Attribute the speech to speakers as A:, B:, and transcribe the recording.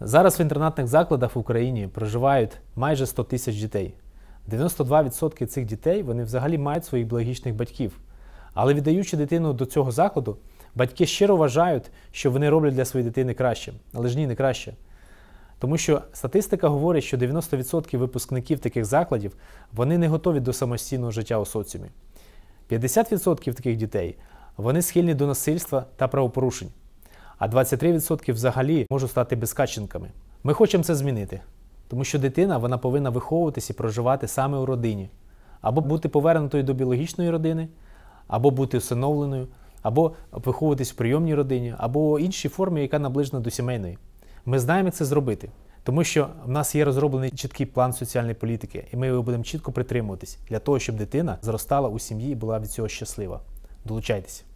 A: Зараз в інтернатних закладах в Україні проживають майже 100 тисяч дітей. 92% цих дітей вони взагалі мають своїх біологічних батьків. Але віддаючи дитину до цього закладу, батьки щиро вважають, що вони роблять для своєї дитини краще, але ж ні, не краще. Тому що статистика говорить, що 90% випускників таких закладів вони не готові до самостійного життя у соціумі. 50% таких дітей вони схильні до насильства та правопорушень а 23% взагалі можуть стати безкаченками. Ми хочемо це змінити, тому що дитина вона повинна виховуватися і проживати саме у родині, або бути повернутою до біологічної родини, або бути усиновленою, або виховуватись в прийомній родині, або іншій формі, яка наближена до сімейної. Ми знаємо, як це зробити. Тому що в нас є розроблений чіткий план соціальної політики, і ми його будемо чітко притримуватись для того, щоб дитина зростала у сім'ї і була від цього щаслива. Долучайтеся.